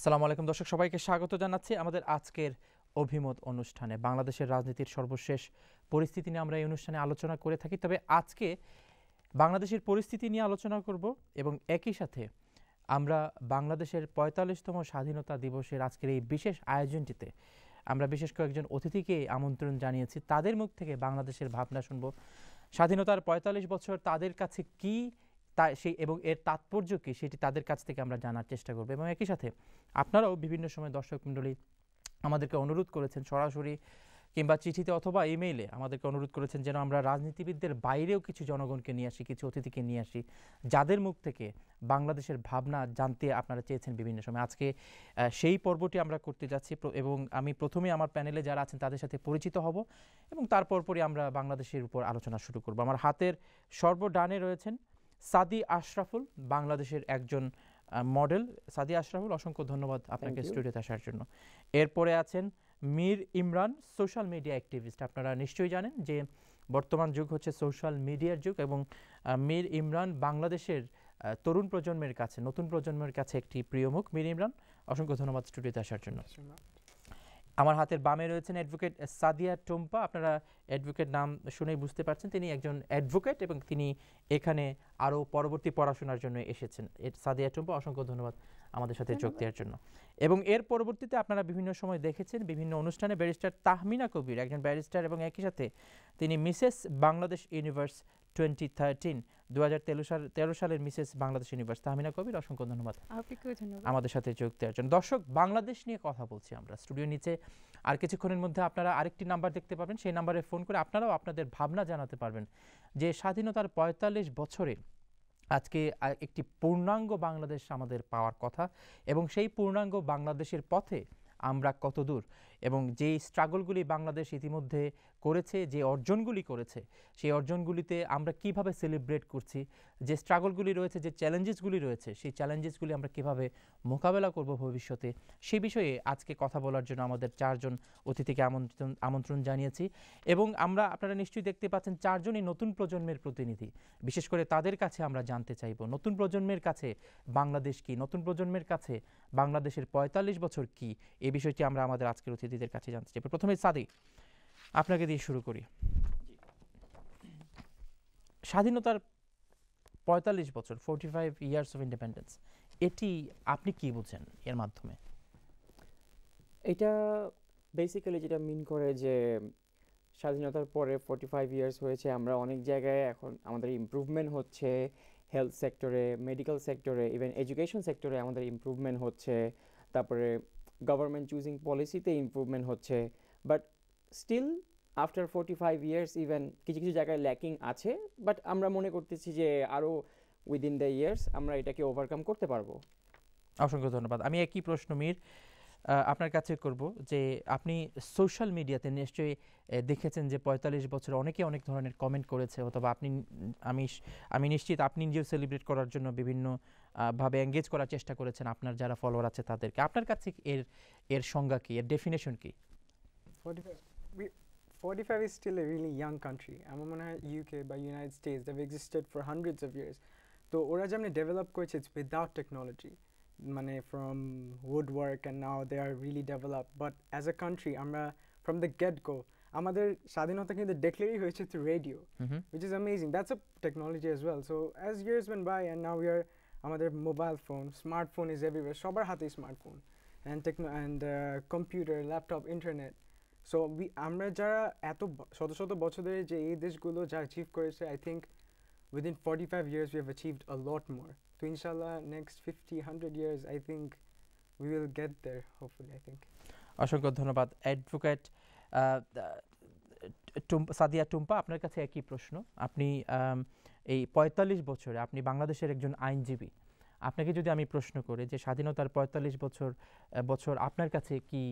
আসসালামু আলাইকুম দর্শক সবাইকে স্বাগত জানাচ্ছি আমাদের আজকের অভিমত অনুষ্ঠানে বাংলাদেশের রাজনীতির সর্বশেষ পরিস্থিতি নিয়ে আমরা এই অনুষ্ঠানে আলোচনা করে থাকি তবে আজকে বাংলাদেশের পরিস্থিতি নিয়ে আলোচনা করব এবং একই সাথে আমরা বাংলাদেশের পঁয়তাল্লিশতম স্বাধীনতা দিবসের আজকের এই বিশেষ আয়োজনটিতে আমরা বিশেষ কয়েকজন অতিথিকে আমন্ত্রণ জানিয়েছি তাদের মুখ থেকে বাংলাদেশের ভাবনা শুনব স্বাধীনতার পঁয়তাল্লিশ বছর তাদের কাছে কী সেই এবং এর তাৎপর্য কী সেটি তাদের কাছ থেকে আমরা জানার চেষ্টা করবো এবং একই সাথে আপনারাও বিভিন্ন সময় দর্শক মণ্ডলী আমাদেরকে অনুরোধ করেছেন সরাসরি কিংবা চিঠিতে অথবা ইমেইলে আমাদেরকে অনুরোধ করেছেন যেন আমরা রাজনীতিবিদদের বাইরেও কিছু জনগণকে নিয়ে আসি কিছু অতিথিকে নিয়ে আসি যাদের মুখ থেকে বাংলাদেশের ভাবনা জানতে আপনারা চেয়েছেন বিভিন্ন সময় আজকে সেই পর্বটি আমরা করতে যাচ্ছি এবং আমি প্রথমে আমার প্যানেলে যারা আছেন তাদের সাথে পরিচিত হব এবং তারপর পরই আমরা বাংলাদেশের উপর আলোচনা শুরু করব আমার হাতের সর্বডানে রয়েছেন সাদি আশরাফুল বাংলাদেশের একজন মডেল সাদি আশরাফুল অসংখ্য ধন্যবাদ আপনাকে স্টুডিওতে আসার জন্য এরপরে আছেন Mir Imran social media activist আপনারা নিশ্চয়ই জানেন যে বর্তমান যুগ হচ্ছে সোশ্যাল মিডিয়ার যুগ এবং মীর ইমরান বাংলাদেশের তরুণ প্রজন্মের কাছে নতুন প্রজন্মের কাছে একটি প্রিয় মুখ মীর ইমরান অসংখ্য ধন্যবাদ স্টুডিওতে আসার জন্য আমার হাতের বামে রয়েছেন অ্যাডভোকেট সাদিয়া টোম্পা আপনারা অ্যাডভোকেট নাম শুনেই বুঝতে পারছেন তিনি একজন অ্যাডভোকেট এবং তিনি এখানে আরও পরবর্তী পড়াশোনার জন্য এসেছেন সাদিয়া টোম্পা অসংখ্য ধন্যবাদ আমাদের সাথে যোগ দেওয়ার জন্য এবং এর পরবর্তীতে আপনারা বিভিন্ন সময় দেখেছেন বিভিন্ন অনুষ্ঠানে ব্যারিস্টার তাহমিনা কবির একজন ব্যারিস্টার এবং একই সাথে তিনি মিসেস বাংলাদেশ ইউনিভার্স টোয়েন্টি সালের মিসেস বাংলাদেশ ইউনিভার্স তাহমিনা কবির অসংখ্য ধন্যবাদ আমাদের সাথে যোগ দেওয়ার জন্য দর্শক বাংলাদেশ নিয়ে কথা বলছি আমরা স্টুডিও নিচে আর কিছুক্ষণের মধ্যে আপনারা আরেকটি নাম্বার দেখতে পাবেন সেই নাম্বারে ফোন করে আপনারাও আপনাদের ভাবনা জানাতে পারবেন যে স্বাধীনতার পঁয়তাল্লিশ বছরে আজকে একটি পূর্ণাঙ্গ বাংলাদেশ আমাদের পাওয়ার কথা এবং সেই পূর্ণাঙ্গ বাংলাদেশের পথে আমরা কতদূর এবং যে স্ট্রাগলগুলি বাংলাদেশ ইতিমধ্যে করেছে যে অর্জনগুলি করেছে সেই অর্জনগুলিতে আমরা কিভাবে সেলিব্রেট করছি যে স্ট্রাগলগুলি রয়েছে যে চ্যালেঞ্জেসগুলি রয়েছে সেই চ্যালেঞ্জেসগুলি আমরা কিভাবে মোকাবেলা করব ভবিষ্যতে সে বিষয়ে আজকে কথা বলার জন্য আমাদের চারজন অতিথিকে আমন্ত্রণ আমন্ত্রণ জানিয়েছি এবং আমরা আপনারা নিশ্চয়ই দেখতে পাচ্ছেন চারজনই নতুন প্রজন্মের প্রতিনিধি বিশেষ করে তাদের কাছে আমরা জানতে চাইব নতুন প্রজন্মের কাছে বাংলাদেশ কি নতুন প্রজন্মের কাছে বাংলাদেশের পঁয়তাল্লিশ বছর কি এ বিষয়টি আমরা আমাদের আজকের অতিথি অতিথিদের কাছে জানতে চাইব প্রথমে সাদি আপনাকে দিয়ে শুরু করি স্বাধীনতার পঁয়তাল্লিশ বছর forty five years of independence এটি আপনি কি বুঝেন এর মাধ্যমে এটা বেসিক্যালি যেটা মিন করে যে স্বাধীনতার পরে ফোর্টি ফাইভ ইয়ার্স হয়েছে আমরা অনেক জায়গায় এখন আমাদের ইম্প্রুভমেন্ট হচ্ছে হেলথ সেক্টরে মেডিকেল সেক্টরে ইভেন এডুকেশন সেক্টরে আমাদের ইম্প্রুভমেন্ট হচ্ছে তারপরে গভর্নমেন্ট choosing পলিসিতে ইম্প্রুভমেন্ট হচ্ছে but still after forty five years even কিছু কিছু জায়গায় ল্যাকিং আছে বাট আমরা মনে করতেছি যে আরও উইদিন দ্য ইয়ার্স আমরা এটাকে ওভারকাম করতে পারবো অসংখ্য ধন্যবাদ আমি একই প্রশ্ন মীর আপনার কাছে করব যে আপনি সোশ্যাল মিডিয়াতে নিশ্চয়ই দেখেছেন যে পঁয়তাল্লিশ বছর অনেকে অনেক ধরনের কমেন্ট করেছে অথবা আপনি আমি আমি নিশ্চিত আপনি নিজেও সেলিব্রেট করার জন্য বিভিন্ন ভাবে এঙ্গেজ করার চেষ্টা করেছেন আপনার যারা ফলোয়ার আছে তাদেরকে আপনার কাছে এর এর সংজ্ঞা কী এর ডেফিনেশন কি 45 is still a really young country আমার মনে হয় ইউকে বা united states that've existed for hundreds of years তো ওরা যেমন ডেভেলপ করেছে ইটস উইদাউট টেকনোলজি মানে from wood work and now they are really develop but as a country আমরা ফ্রম দ্য গেট গো আমাদের স্বাধীনতা কিন্তু ডিক্লেয়ারই হয়েছে through radio which is amazing that's a technology as well so as years went by and now year আমাদের mobile phone smartphone is everywhere সবার হাতেই smartphone and techno and computer laptop internet so আমরা যারা এত শত শত বছর ধরে যে এই দেশগুলো যা অ্যাচিভ করেছে I think within 45 years we have achieved a lot more so inshallah next 50 100 years i think we will get there hopefully i think অসংখ্য ধন্যবাদ অ্যাডভোকেট সাদিয়া টুম্পা আপনার কাছে একই প্রশ্ন আপনি এই ৪৫ বছরে আপনি বাংলাদেশের একজন আইনজীবী আপনাকে যদি আমি প্রশ্ন করি যে স্বাধীনতার ৪৫ বছর বছর আপনার কাছে কি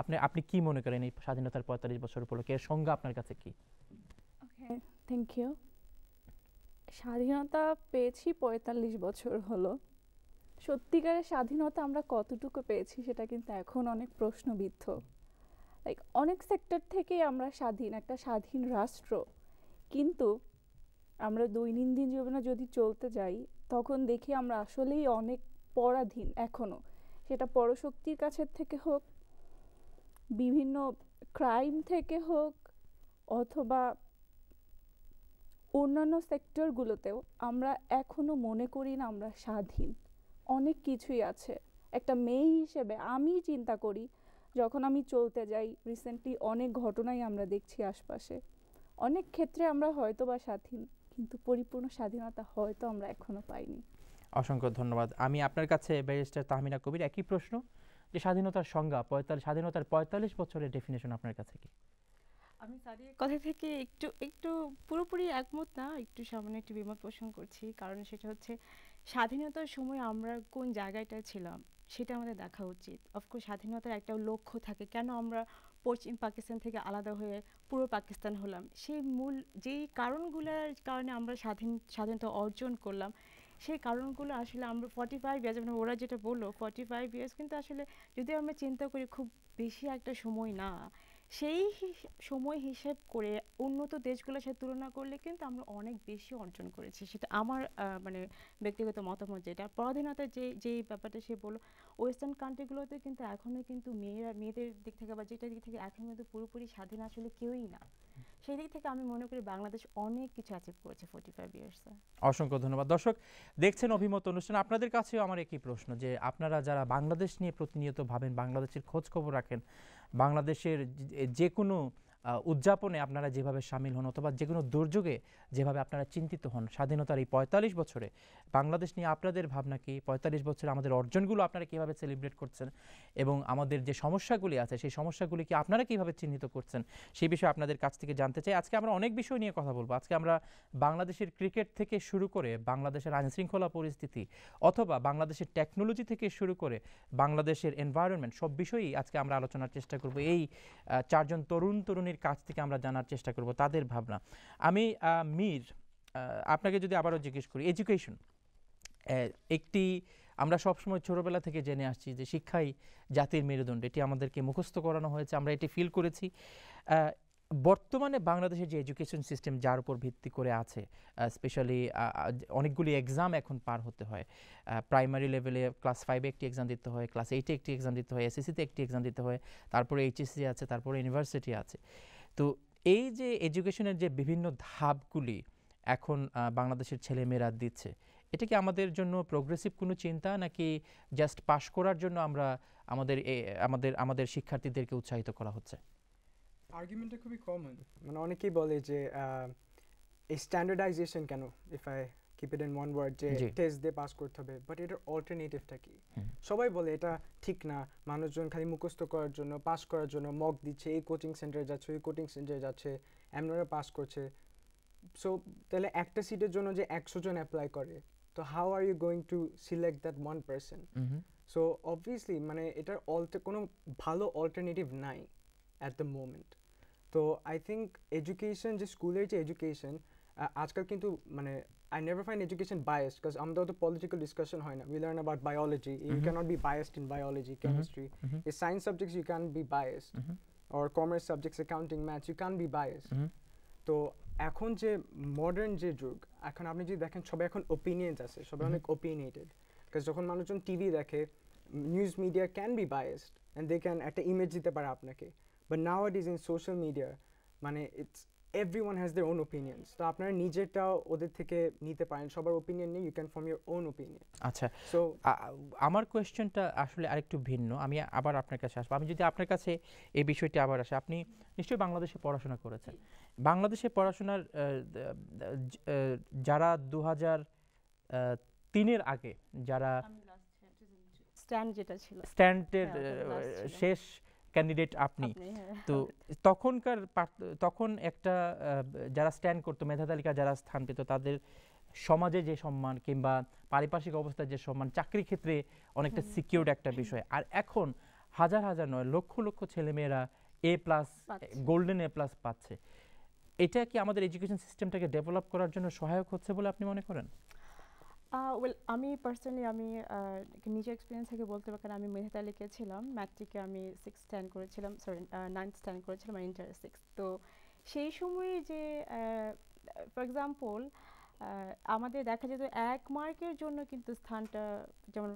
আপনি আপনি কি মনে করেন এই স্বাধীনতার ৪৫ বছর উপলক্ষে সংজ্ঞা আপনার কাছে কি ওকে থ্যাংক ইউ স্বাধীনতা পেয়েছি পঁয়তাল্লিশ বছর হলো সত্যিকারের স্বাধীনতা আমরা কতটুকু পেয়েছি সেটা কিন্তু এখন অনেক প্রশ্নবিদ্ধ লাইক অনেক সেক্টর থেকেই আমরা স্বাধীন একটা স্বাধীন রাষ্ট্র কিন্তু আমরা দৈনন্দিন জীবনে যদি চলতে যাই তখন দেখি আমরা আসলেই অনেক পরাধীন এখনও সেটা পরশক্তির কাছের থেকে হোক বিভিন্ন ক্রাইম থেকে হোক অথবা অন্যান্য সেক্টরগুলোতেও আমরা এখনও মনে করি না আমরা স্বাধীন অনেক কিছুই আছে একটা মেয়ে হিসেবে আমি চিন্তা করি যখন আমি চলতে যাই রিসেন্টলি অনেক ঘটনাই আমরা দেখছি আশপাশে অনেক ক্ষেত্রে আমরা হয়তো বা স্বাধীন কিন্তু পরিপূর্ণ স্বাধীনতা হয়তো আমরা এখনও পাইনি অসংখ্য ধন্যবাদ আমি আপনার কাছে ব্যারিস্টার তাহমিনা কবির একই প্রশ্ন যে স্বাধীনতার সংজ্ঞা পঁয়তাল্লিশ স্বাধীনতার পঁয়তাল্লিশ বছরের ডেফিনেশন আপনার কাছে কি আমি তাদের কথা থেকে একটু একটু পুরোপুরি একমত না একটু সামান্য একটু বিমত পোষণ করছি কারণ সেটা হচ্ছে স্বাধীনতার সময় আমরা কোন জায়গাটা ছিলাম সেটা আমাদের দেখা উচিত অফকোর্স স্বাধীনতার একটা লক্ষ্য থাকে কেন আমরা পশ্চিম পাকিস্তান থেকে আলাদা হয়ে পূর্ব পাকিস্তান হলাম সেই মূল যেই কারণগুলোর কারণে আমরা স্বাধীন স্বাধীনতা অর্জন করলাম সেই কারণগুলো আসলে আমরা ফর্টি ফাইভ ইয়ার্স মানে ওরা যেটা বললো ফর্টি ফাইভ ইয়ার্স কিন্তু আসলে যদি আমরা চিন্তা করি খুব বেশি একটা সময় না সেই সময় হিসেব করে উন্নত দেশগুলোর সাথে তুলনা করলে কিন্তু আমরা অনেক বেশি অর্জন করেছি সেটা আমার মানে ব্যক্তিগত মতামত যেটা পরাধীনতার যে যেই ব্যাপারটা সে বললো ওয়েস্টার্ন কান্ট্রিগুলোতে কিন্তু এখনও কিন্তু মেয়েরা মেয়েদের দিক থেকে বা যেটা দিক থেকে এখন কিন্তু পুরোপুরি স্বাধীন আসলে কেউই না সেই দিক থেকে আমি মনে করি বাংলাদেশ অনেক কিছু অ্যাচিভ করেছে ফোর্টি ফাইভ ইয়ার্সে অসংখ্য ধন্যবাদ দর্শক দেখছেন অভিমত অনুষ্ঠান আপনাদের কাছেও আমার একই প্রশ্ন যে আপনারা যারা বাংলাদেশ নিয়ে প্রতিনিয়ত ভাবেন বাংলাদেশের খোঁজ খবর রাখেন বাংলাদেশের যে কোনো উদযাপনে আপনারা যেভাবে সামিল হন অথবা যে কোনো দুর্যোগে যেভাবে আপনারা চিন্তিত হন স্বাধীনতার এই পঁয়তাল্লিশ বছরে বাংলাদেশ নিয়ে আপনাদের ভাবনা কি পঁয়তাল্লিশ বছর আমাদের অর্জনগুলো আপনারা কীভাবে সেলিব্রেট করছেন এবং আমাদের যে সমস্যাগুলি আছে সেই সমস্যাগুলিকে আপনারা কীভাবে চিহ্নিত করছেন সেই বিষয়ে আপনাদের কাছ থেকে জানতে চাই আজকে আমরা অনেক বিষয় নিয়ে কথা বলবো আজকে আমরা বাংলাদেশের ক্রিকেট থেকে শুরু করে বাংলাদেশের আইনশৃঙ্খলা পরিস্থিতি অথবা বাংলাদেশের টেকনোলজি থেকে শুরু করে বাংলাদেশের এনভায়রনমেন্ট সব বিষয়েই আজকে আমরা আলোচনার চেষ্টা করব এই চারজন তরুণ তরুণীর কাছ থেকে আমরা জানার চেষ্টা করব তাদের ভাবনা আমি মীর আপনাকে যদি আবারও জিজ্ঞেস করি এডুকেশন একটি আমরা সবসময় ছোটোবেলা থেকে জেনে আসছি যে শিক্ষাই জাতির মেরুদণ্ড এটি আমাদেরকে মুখস্থ করানো হয়েছে আমরা এটি ফিল করেছি বর্তমানে বাংলাদেশের যে এডুকেশন সিস্টেম যার উপর ভিত্তি করে আছে স্পেশালি অনেকগুলি এক্সাম এখন পার হতে হয় প্রাইমারি লেভেলে ক্লাস ফাইভে একটি এক্সাম দিতে হয় ক্লাস এইটে একটি এক্সাম দিতে হয় এসএসসিতে একটি এক্সাম দিতে হয় তারপরে এইচএসসি আছে তারপরে ইউনিভার্সিটি আছে তো এই যে এডুকেশনের যে বিভিন্ন ধাপগুলি এখন বাংলাদেশের ছেলেমেয়েরা দিচ্ছে এটা কি আমাদের জন্য প্রোগ্রেসিভ কোনো চিন্তা নাকি জাস্ট পাশ করার জন্য আমরা আমাদের আমাদের আমাদের শিক্ষার্থীদেরকে উৎসাহিত করা হচ্ছে আর্গুমেন্টটা খুবই কমন মানে অনেকেই বলে যে এই স্ট্যান্ডার্ডাইজেশন কেন if I keep it in one word যে টেস্ট দিয়ে পাস করতে হবে বাট এটার অল্টারনেটিভটা কি সবাই বলে এটা ঠিক না মানুষজন খালি মুখস্থ করার জন্য পাস করার জন্য মক দিচ্ছে এই কোচিং সেন্টারে যাচ্ছে ওই কোচিং সেন্টারে যাচ্ছে এমনরা পাস করছে সো তাহলে একটা সিটের জন্য যে একশো জন অ্যাপ্লাই করে তো how are you going to select that one person so obviously মানে এটার অল্টে কোনো ভালো অল্টারনেটিভ নাই অ্যাট দ্য মোমেন্ট তো আই থিঙ্ক এডুকেশন যে স্কুলের যে এডুকেশন আজকাল কিন্তু মানে I never find education bias because আমাদের তো পলিটিক্যাল ডিসকাশন হয় না we learn about biology you can't be biased in biology chemistry a science subjects you can be biased or commerce subjects accounting maths you can be biased তো এখন যে modern যে যুগ এখন আপনি যদি দেখেন সবাই এখন ওপিনিয়ন আছে সবাই অনেক ওপিনিয়েটেড যখন মানুষজন টিভি দেখে news media can be biased and they can একটা ইমেজ দিতে পারে আপনাকে but now it is in social media মানে it's everyone has their own opinions তো আপনারা নিজেরটা ওদের থেকে নিতে পারেন সবার ওপিনিয়ন নিয়ে you can form your own opinion আচ্ছা সো আমার কোয়েশ্চেনটা আসলে আরেকটু ভিন্ন আমি আবার আপনার কাছে আসবো আমি যদি আপনার কাছে এই বিষয়টি আবার আসে আপনি নিশ্চয়ই বাংলাদেশে পড়াশোনা করেছেন বাংলাদেশে পড়াশোনার যারা দু হাজার তিনের আগে যারা স্ট্যান্ড যেটা ছিল স্ট্যান্ডের শেষ ক্যান্ডিডেট আপনি হ্যাঁ, তো তখনকার তখন একটা যারা স্ট্যান্ড করতো মেধা তালিকা যারা স্থান পেত তাদের সমাজে যে সম্মান কিংবা পারিপার্শ্বিক অবস্থায় যে সম্মান চাকরি ক্ষেত্রে অনেকটা সিকিউরড একটা বিষয় আর এখন হাজার হাজার নয় লক্ষ লক্ষ ছেলেমেয়েরা A plus golden A plus পাচ্ছে এটা কি আমাদের এডুকেশন সিস্টেমটাকে ডেভেলপ করার জন্য সহায়ক হচ্ছে বলে আপনি মনে করেন ওয়েল আমি পার্সোনালি আমি নিজের এক্সপিরিয়েন্স থেকে বলতে পারি কারণ আমি মেধা লিখেছিলাম ম্যাট্রিকে আমি সিক্স স্ট্যান্ড করেছিলাম সরি নাইন্থ স্ট্যান্ড করেছিলাম ইন্টার সিক্স তো সেই সময়ে যে ফর এক্সাম্পল আমাদের দেখা যেত এক মার্কের জন্য কিন্তু স্থানটা যেমন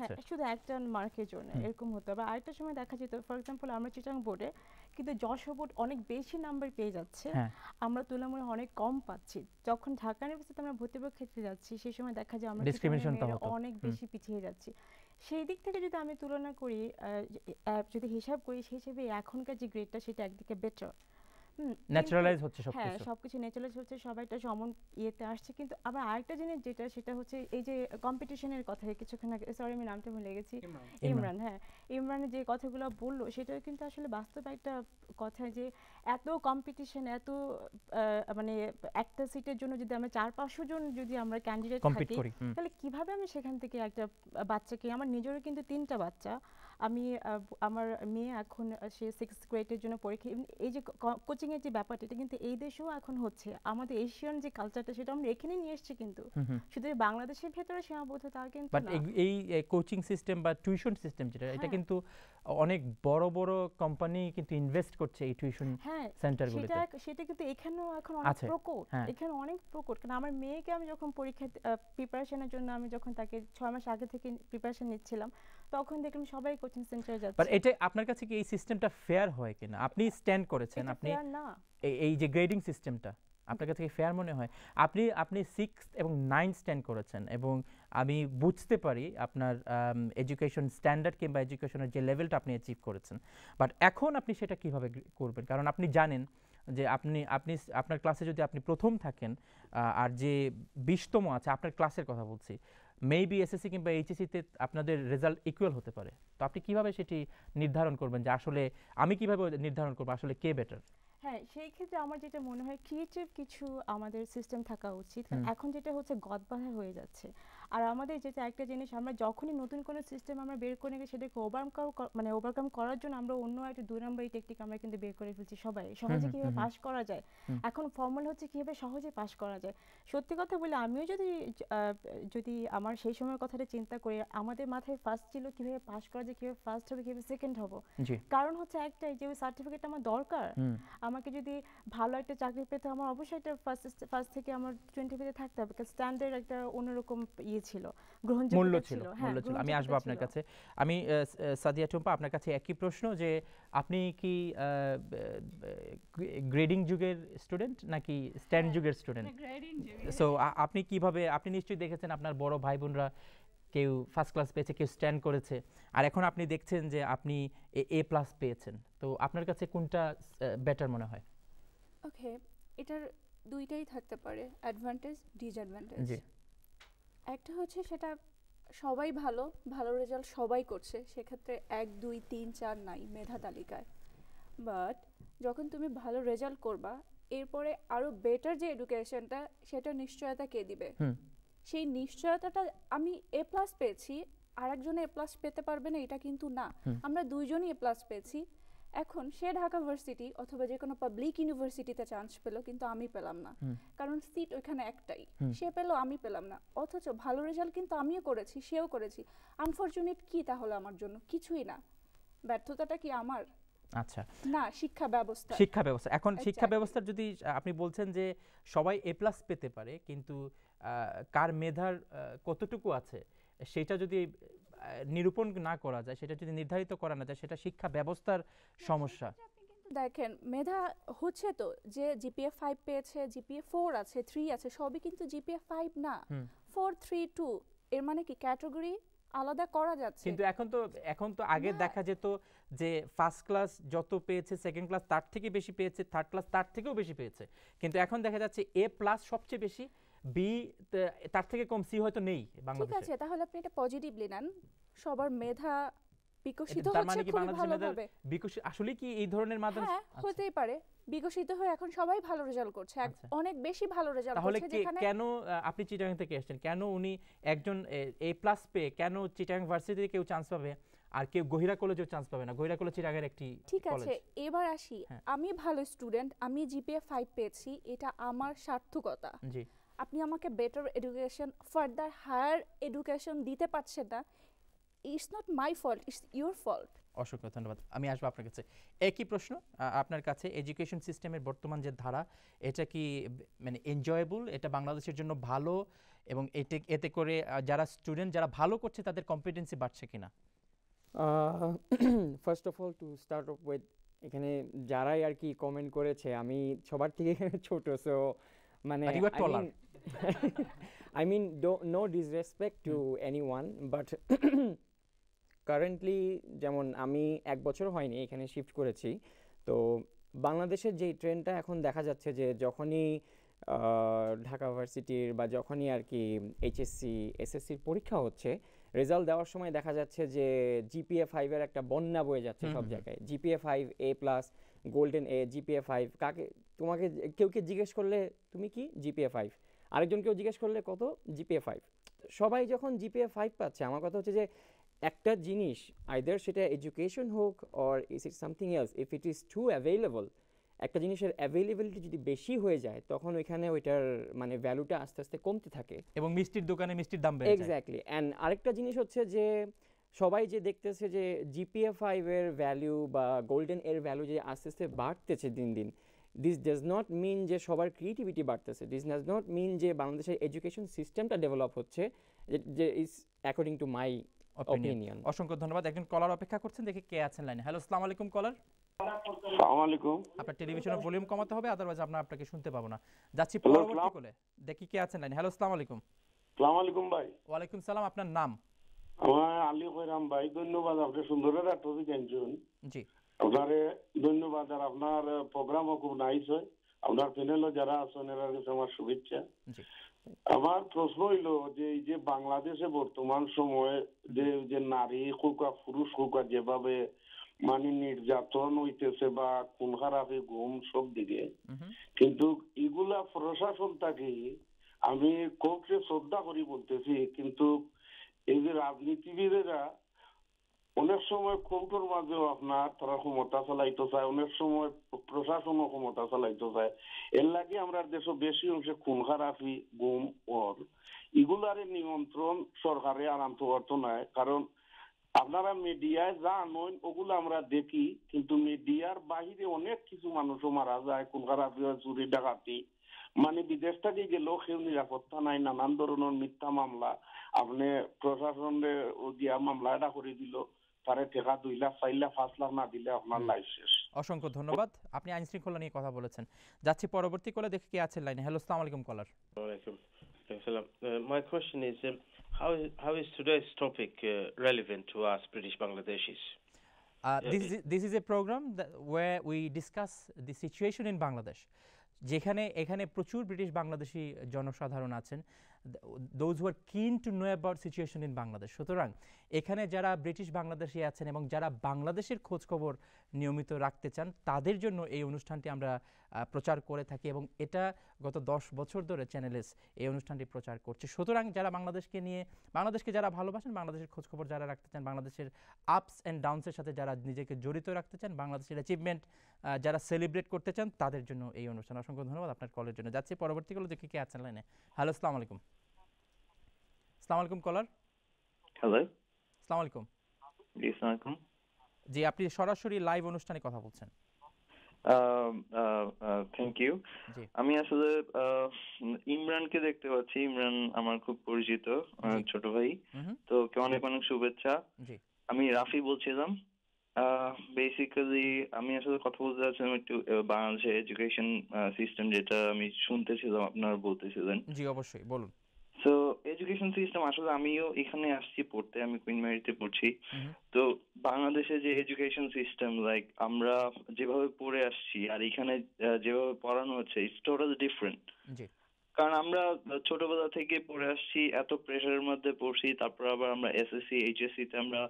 হ্যাঁ, শুধু একটা মার্কের জন্য এরকম হতো বা আরেকটা সময় দেখা যেত ফর এক্সাম্পল আমরা চিটাং বোর্ডে কিন্তু যশোর বোর্ড অনেক বেশি নাম্বার পেয়ে যাচ্ছে হ্যাঁ। আমরা তুলনামূলক অনেক কম পাচ্ছি যখন ঢাকা ইউনিভার্সিটিতে আমরা ভর্তি পরীক্ষা যাচ্ছি সেই সময় দেখা যায় আমরা অনেক বেশি পিছিয়ে যাচ্ছি সেই দিক থেকে যদি আমি তুলনা করি যদি হিসাব করি সেই হিসেবে এখনকার যে গ্রেডটা সেটা একদিকে বেটার ন্যাচারালাইজ হচ্ছে সবকিছু হ্যাঁ সবকিছু ন্যাচারালাইজ হচ্ছে সবাইটা সমন ইয়েতে আসছে কিন্তু আবার আরেকটা জিনিস যেটা সেটা হচ্ছে এই যে কম্পিটিশনের কথা কিছুক্ষণ আগে সরি আমি নামটা ভুলে গেছি ইমরান হ্যাঁ ইমরান যে কথাগুলো বললো সেটা কিন্তু আসলে বাস্তব একটা কথা যে এত কম্পিটিশন এত মানে একটা সিটের জন্য যদি আমরা চার পাঁচশো জন যদি আমরা ক্যান্ডিডেট থাকি তাহলে কিভাবে আমি সেখান থেকে একটা বাচ্চাকে আমার নিজেরও কিন্তু তিনটা বাচ্চা আমি আমার মেয়ে এখন সে সিক্স গ্রেডের জন্য পরীক্ষা এই যে কোচিংয়ের যে ব্যাপারটা এটা কিন্তু এই দেশেও এখন হচ্ছে আমাদের এশিয়ান যে কালচারটা সেটা আমরা এখানে নিয়ে এসেছি কিন্তু শুধু বাংলাদেশের ভেতরে সীমাবদ্ধ তা কিন্তু এই কোচিং সিস্টেম বা টিউশন সিস্টেম যেটা এটা হ্যাঁ। কিন্তু অনেক বড় বড় কোম্পানি কিন্তু ইনভেস্ট করছে এই টিউশন সেন্টারগুলোতে হ্যাঁ, সেটা সেটা কিন্তু এখানেও এখন অনেক প্রকট হ্যাঁ। এখানে অনেক প্রকট কারণ আমার মেয়েকে আমি যখন পরীক্ষা প্রিপারেশনের জন্য আমি যখন তাকে ছয় মাস আগে থেকে প্রিপারেশন নিচ্ছিলাম তখন দেখলাম সবাই কোচিং সেন্টারে যাচ্ছে বাট এটা আপনার কাছে কি এই সিস্টেমটা ফেয়ার হয় কিনা আপনি স্ট্যান্ড করেছেন আপনি এই এই যে গ্রেডিং সিস্টেমটা আপনার কাছে কি ফেয়ার মনে হয় আপনি আপনি সিক্স এবং নাইন স্ট্যান্ড করেছেন এবং আমি বুঝতে পারি আপনার এডুকেশন স্ট্যান্ডার্ড কিংবা এডুকেশনের যে লেভেলটা আপনি অ্যাচিভ করেছেন বাট এখন আপনি সেটা কিভাবে করবেন কারণ আপনি জানেন যে আপনি আপনি আপনার ক্লাসে যদি আপনি প্রথম থাকেন আর যে বিশতম আছে আপনার ক্লাসের কথা বলছি মেবি এসএসসি কিংবা তে আপনাদের রেজাল্ট ইকুয়াল হতে পারে তো আপনি কিভাবে সেটি নির্ধারণ করবেন যে আসলে আমি কিভাবে নির্ধারণ করবো আসলে কে বেটার হ্যাঁ সেই ক্ষেত্রে আমার যেটা মনে হয় ক্রিয়েটিভ কিছু আমাদের সিস্টেম থাকা উচিত এখন যেটা হচ্ছে গদ হয়ে যাচ্ছে আর আমাদের যেটা একটা জিনিস আমরা যখনই নতুন কোনো সিস্টেম আমরা বের করে নিই সেটাকে ওভারকাম মানে ওভারকাম করার জন্য আমরা অন্য একটা দুই নম্বরই টেকনিক আমরা কিন্তু বের করে ফেলছি সবাই সহজে কীভাবে পাস করা যায় এখন ফর্মুলা হচ্ছে কীভাবে সহজে পাস করা যায় সত্যি কথা বলে আমিও যদি যদি আমার সেই সময়ের কথাটা চিন্তা করি আমাদের মাথায় ফার্স্ট ছিল কীভাবে পাস করা যায় কীভাবে ফার্স্ট হবে কীভাবে সেকেন্ড হবো কারণ হচ্ছে একটাই যে ওই সার্টিফিকেটটা আমার দরকার আমাকে যদি ভালো একটা চাকরি পেতে আমার অবশ্যই একটা ফার্স্ট ফার্স্ট থেকে আমার টোয়েন্টি পেতে থাকতে হবে স্ট্যান্ডার্ড একটা অন্যরকম ইয়ে ছিল মূল্য ছিল হ্যাঁ, মূল্য ছিল আমি আসবো আপনার কাছে আমি সাদিয়া টুম্পা আপনার কাছে একই প্রশ্ন যে আপনি কি গ্রেডিং যুগের স্টুডেন্ট নাকি স্ট্যান্ড হ্যাঁ, যুগের স্টুডেন্ট সো মানে আপনি কিভাবে আপনি নিশ্চয়ই দেখেছেন আপনার বড় ভাই বোনরা কেউ ফার্স্ট ক্লাস পেয়েছে কেউ স্ট্যান্ড করেছে আর এখন আপনি দেখছেন যে আপনি এ প্লাস পেয়েছেন তো আপনার কাছে কোনটা বেটার মনে হয় ওকে এটার দুইটাই থাকতে পারে অ্যাডভান্টেজ ডিসঅ্যাডভান্টেজ একটা হচ্ছে সেটা সবাই ভালো ভালো রেজাল্ট সবাই করছে সেক্ষেত্রে এক দুই তিন চার নাই মেধা তালিকায় বাট যখন তুমি ভালো রেজাল্ট করবা এরপরে আরও বেটার যে এডুকেশনটা সেটা নিশ্চয়তা কে দিবে সেই নিশ্চয়তাটা আমি এ প্লাস পেয়েছি আর একজনে এ প্লাস পেতে পারবে না এটা কিন্তু না আমরা দুইজনই এ প্লাস পেয়েছি এখন সে ঢাকা ইউনিভার্সিটি অথবা যে কোনো পাবলিক ইউনিভার্সিটিতে চান্স পেলো কিন্তু আমি পেলাম না কারণ সিট ওইখানে একটাই সে পেলো আমি পেলাম না অথচ ভালো রেজাল্ট কিন্তু আমিও করেছি সেও করেছি আনফর্চুনেট কি তাহলে আমার জন্য কিছুই না ব্যর্থতাটা কি আমার আচ্ছা না শিক্ষা ব্যবস্থা শিক্ষা ব্যবস্থা এখন শিক্ষা ব্যবস্থা যদি আপনি বলছেন যে সবাই এ প্লাস পেতে পারে কিন্তু কার মেধার কতটুকু আছে সেটা যদি নিরূপণ না করা যায় সেটা যদি নির্ধারিত করা না যায় সেটা শিক্ষা ব্যবস্থার সমস্যা দেখেন মেধা হচ্ছে তো যে জিপিএ ফাইভ পেয়েছে জিপিএ ফোর আছে থ্রি আছে সবই কিন্তু জিপিএ ফাইভ না ফোর থ্রি টু এর মানে কি ক্যাটাগরি আলাদা করা যাচ্ছে কিন্তু এখন তো এখন তো আগে দেখা যেত যে ফার্স্ট ক্লাস যত পেয়েছে সেকেন্ড ক্লাস তার থেকে বেশি পেয়েছে থার্ড ক্লাস তার থেকেও বেশি পেয়েছে কিন্তু এখন দেখা যাচ্ছে এ প্লাস সবচেয়ে বেশি বি তার থেকে কম সি হয়তো নেই বাংলাদেশে ঠিক আছে তাহলে আপনি এটা পজিটিভ নেন সবার মেধা বিকশিত হচ্ছে মানে খুব ভালোভাবে বিকশিত আসলে কি এই ধরনের মাধ্যমে হ্যাঁ, আচ্ছা। হতেই পারে বিকশিত হয়ে এখন সবাই ভালো রেজাল্ট করছে আচ্ছা। অনেক বেশি ভালো রেজাল্ট করছে যেখানে তাহলে কেন আপনি চিটাং থেকে এসেছেন কেন উনি একজন এ প্লাস পে কেন চিটাং ভার্সিটিতে কেউ চান্স পাবে আর কেউ গহিরা কলেজেও চান্স পাবে না গহিরা কলেজ চিটাগের একটি ঠিক আছে এবার আসি হ্যাঁ। আমি ভালো স্টুডেন্ট আমি জিপিএ 5 পেয়েছি এটা আমার সার্থকতা জি আপনি আমাকে better education further higher education দিতে পারছেন না it's not my fault it's your fault অসংখ্য ধন্যবাদ আমি আসবো আপনার কাছে একই প্রশ্ন আপনার কাছে এডুকেশন সিস্টেমের বর্তমান যে ধারা এটা কি মানে এনজয়েবল এটা বাংলাদেশের জন্য ভালো এবং এতে এতে করে যারা স্টুডেন্ট যারা ভালো করছে তাদের কম্পিটেন্সি বাড়ছে কিনা first of all to start off with এখানে যারাই আর কি কমেন্ট করেছে আমি সবার থেকে এখানে ছোট সো মানে I mean, no disrespect to hmm. anyone, but currently যেমন আমি এক বছর হয়নি এখানে শিফট করেছি তো বাংলাদেশের যে ট্রেন্ডটা এখন দেখা যাচ্ছে যে যখনই ঢাকা ভার্সিটির বা যখনই আর কি এইচএসসি এসএসসির পরীক্ষা হচ্ছে রেজাল্ট দেওয়ার সময় দেখা যাচ্ছে যে জিপিএ ফাইভের একটা বন্যা বয়ে যাচ্ছে সব জায়গায় GPA five A plus golden A GPA five কাকে তোমাকে কেউ কে জিজ্ঞেস করলে তুমি কি জিপিএ ফাইভ আরেকজনকেও জিজ্ঞেস করলে কত জিপিএ ফাইভ সবাই যখন জিপিএ ফাইভ পাচ্ছে আমার কথা হচ্ছে যে একটা জিনিস আইদার সেটা এডুকেশন হোক or is it something else if it is to available একটা জিনিসের অ্যাভেলেবিলিটি যদি বেশি হয়ে যায় তখন ওইখানে ওইটার মানে ভ্যালুটা আস্তে আস্তে কমতে থাকে এবং মিষ্টির দোকানে মিষ্টির দাম বেড়ে এক্স্যাক্টলি অ্যান্ড আরেকটা জিনিস হচ্ছে যে সবাই যে দেখতেছে যে জিপিএ ফাইভের ভ্যালু বা গোল্ডেন এর ভ্যালু যে আস্তে আস্তে বাড়তেছে দিন দিন দিস ডাজ নট মিন যে সবার ক্রিয়েটিভিটি বাড়তেছে দিস ডাজ নট মিন যে বাংলাদেশের এডুকেশন সিস্টেমটা ডেভেলপ হচ্ছে যে is according to my opinion অসংখ্য ধন্যবাদ একজন কলার অপেক্ষা করছেন দেখি কে আছেন লাইনে হ্যালো আসসালামু আলাইকুম কলার আলাইকুম আপনার টেলিভিশনের ভলিউম কমাতে হবে আদারওয়াইজ আমরা আপনাকে শুনতে পাবো না যাচ্ছি পরবর্তী কোলে দেখি কে আছেন লাইনে হ্যালো আসসালামু আলাইকুম আসসালামু আলাইকুম ভাই ওয়া আলাইকুম সালাম আপনার নাম আমার আলী কইরাম ভাই ধন্যবাদ আপনি সুন্দর একটা টপিক আনছেন জি আপনারে ধন্যবাদ আর আপনার খুব নাইস হয় আপনার প্যানেলও যারা আছেন এরা আমার শুভেচ্ছা আমার প্রশ্ন হইল যে এই যে বাংলাদেশে বর্তমান সময়ে যে পুরুষ যেভাবে মানে নির্যাতন হইতেছে বা খুন খারাপে ঘুম সব দিকে কিন্তু এগুলা প্রশাসনটাকে আমি কোর্টে শ্রদ্ধা করি বলতেছি কিন্তু এই যে রাজনীতিবিদেরা অনেক সময় কোর্টের মাঝেও আপনার তারা ক্ষমতা চালাইতে চায় অনেক সময় প্রশাসন ক্ষমতা চালাইতে চায় এর লাগে আমরা দেশে বেশি অংশে খুন খারাপি গুম ওর এগুলারে নিয়ন্ত্রণ সরকারে আরাম আনতে পারতো না কারণ আপনারা মিডিয়ায় যা নয় ওগুলো আমরা দেখি কিন্তু মিডিয়ার বাহিরে অনেক কিছু মানুষও মারা যায় খুন খারাপি হয় চুরি ডাকাতি মানে বিদেশ থেকে গেলেও কেউ নিরাপত্তা নাই নানান ধরনের মিথ্যা মামলা আপনি প্রশাসনের দিয়া মামলা এটা করে দিল অসংখ্য ধন্যবাদ আপনি আইন শৃঙ্খলা নিয়ে কথা বলেছেন যাচ্ছি পরবর্তী কলে দেখে কে আছেন লাইনে হ্যালো আলাইকুম কলার um, uh, uh, uh, যেখানে এখানে প্রচুর ব্রিটিশ বাংলাদেশি জনসাধারণ আছেন those who are keen to know about situation in Bangladesh সুতরাং এখানে যারা ব্রিটিশ বাংলাদেশি আছেন এবং যারা বাংলাদেশের খোঁজখবর নিয়মিত রাখতে চান তাদের জন্য এই অনুষ্ঠানটি আমরা প্রচার করে থাকি এবং এটা গত দশ বছর ধরে চ্যানেলেস এই অনুষ্ঠানটি প্রচার করছে সুতরাং যারা বাংলাদেশকে নিয়ে বাংলাদেশকে যারা ভালোবাসেন বাংলাদেশের খোঁজখবর যারা রাখতে চান বাংলাদেশের আপস অ্যান্ড ডাউনসের সাথে যারা নিজেকে জড়িত রাখতে চান বাংলাদেশের অ্যাচিভমেন্ট যারা সেলিব্রেট করতে চান তাদের জন্য এই অনুষ্ঠান অসংখ্য ধন্যবাদ আপনার কলের জন্য যাচ্ছি পরবর্তী কলে দেখি কে আছেন লাইনে হ্যালো আসসালামু আলাইকুম আসসালামু আলাইকুম কলার হ্যালো আসসালামু আলাইকুম জি আসসালামু জি আপনি সরাসরি লাইভ অনুষ্ঠানে কথা বলছেন থ্যাংক ইউ আমি আসলে ইমরানকে দেখতে পাচ্ছি ইমরান আমার খুব পরিচিত ছোট ভাই তো অনেক অনেক শুভেচ্ছা আমি রাফি বলছিলাম বেসিক্যালি আমি আসলে কথা বলতে চাচ্ছিলাম একটু বাংলাদেশের এডুকেশন সিস্টেম যেটা আমি শুনতেছিলাম আপনার বলতেছিলেন জি অবশ্যই বলুন তো এডুকেশন সিস্টেম আসলে আমিও এখানে আসছি পড়তে আমি কুইন মেরিতে পড়ছি তো বাংলাদেশে যে এডুকেশন সিস্টেম লাইক আমরা যেভাবে পড়ে আসছি আর এখানে যেভাবে পড়ানো হচ্ছে ইটস টোটাল ডিফারেন্ট কারণ আমরা ছোটবেলা থেকে পড়ে আসছি এত প্রেশারের মধ্যে পড়ছি তারপর আবার আমরা এসএসসি এইচএসসি তে আমরা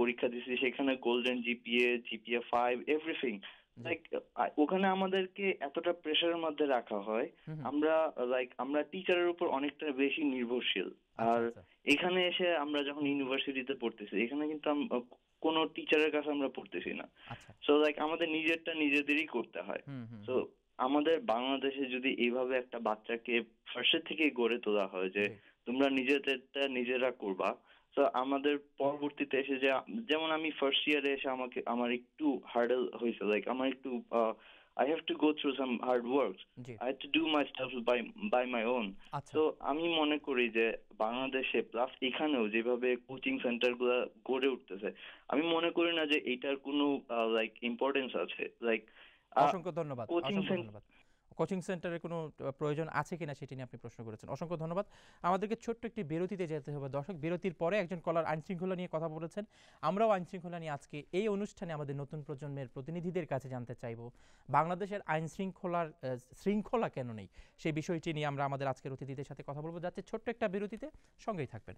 পরীক্ষা দিছি সেখানে golden GPA GPA five everything like ওখানে আমাদেরকে এতটা প্রেশারের মধ্যে রাখা হয় আমরা লাইক আমরা টিচারের উপর অনেকটা বেশি নির্ভরশীল আচ্ছা, আর আচ্ছা। এখানে এসে আমরা যখন ইউনিভার্সিটিতে পড়তেছি এখানে কিন্তু কোনো টিচারের কাছে আমরা পড়তেছি না সো আচ্ছা। লাইক আমাদের নিজেরটা নিজেদেরই করতে হয় সো আমাদের বাংলাদেশে যদি এইভাবে একটা বাচ্চাকে ফার্স্টের থেকে গড়ে তোলা হয় যে তোমরা নিজেদেরটা নিজেরা করবা তো আমাদের পরবর্তীতে এসে যে যেমন আমি ফার্স্ট ইয়ারে এসে আমাকে আমার একটু হার্ডেল হয়েছে লাইক আমার একটু I have to go through some hard work I have to do my stuff by by my own তো আমি মনে করি যে বাংলাদেশে প্লাস এখানেও যেভাবে কোচিং সেন্টারগুলো গড়ে উঠতেছে আমি মনে করি না যে এটার কোনো লাইক uh, ইম্পর্টেন্স আছে লাইক অসংখ্য ধন্যবাদ কোচিং সেন্টার কোচিং সেন্টারের কোনো প্রয়োজন আছে কিনা সেটি নিয়ে আপনি প্রশ্ন করেছেন অসংখ্য ধন্যবাদ আমাদেরকে ছোট্ট একটি বিরতিতে যেতে হবে দর্শক বিরতির পরে একজন কলার আইনশৃঙ্খলা নিয়ে কথা বলেছেন আমরাও আইনশৃঙ্খলা নিয়ে আজকে এই অনুষ্ঠানে আমাদের নতুন প্রজন্মের প্রতিনিধিদের কাছে জানতে চাইব বাংলাদেশের আইনশৃঙ্খলার শৃঙ্খলা কেন নেই সেই বিষয়টি নিয়ে আমরা আমাদের আজকের অতিথিদের সাথে কথা বলবো যাচ্ছে ছোট্ট একটা বিরতিতে সঙ্গেই থাকবেন